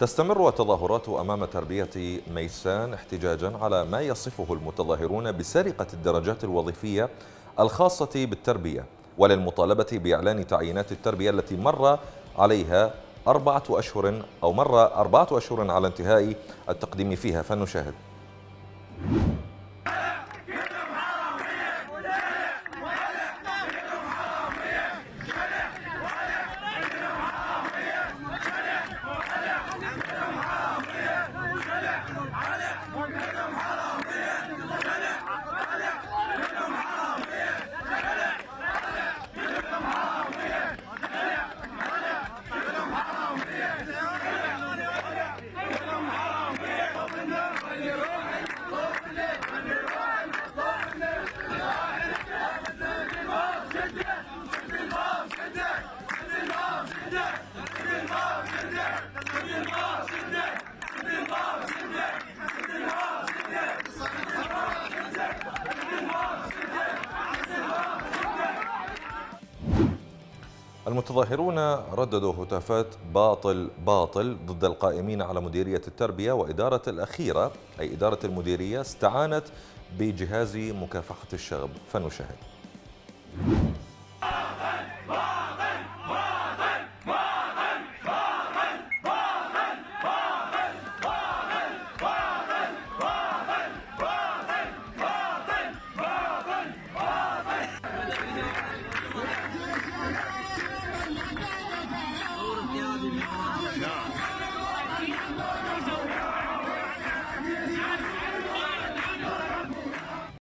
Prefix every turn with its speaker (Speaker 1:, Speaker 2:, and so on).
Speaker 1: تستمر التظاهرات أمام تربية ميسان احتجاجا على ما يصفه المتظاهرون بسرقة الدرجات الوظيفية الخاصة بالتربية وللمطالبة بإعلان تعيينات التربية التي مر عليها أربعة أشهر أو مر أربعة أشهر على انتهاء التقديم فيها فنشاهد المتظاهرون رددوا هتافات باطل باطل ضد القائمين على مديرية التربية وإدارة الأخيرة أي إدارة المديرية استعانت بجهاز مكافحة الشغب فنشاهد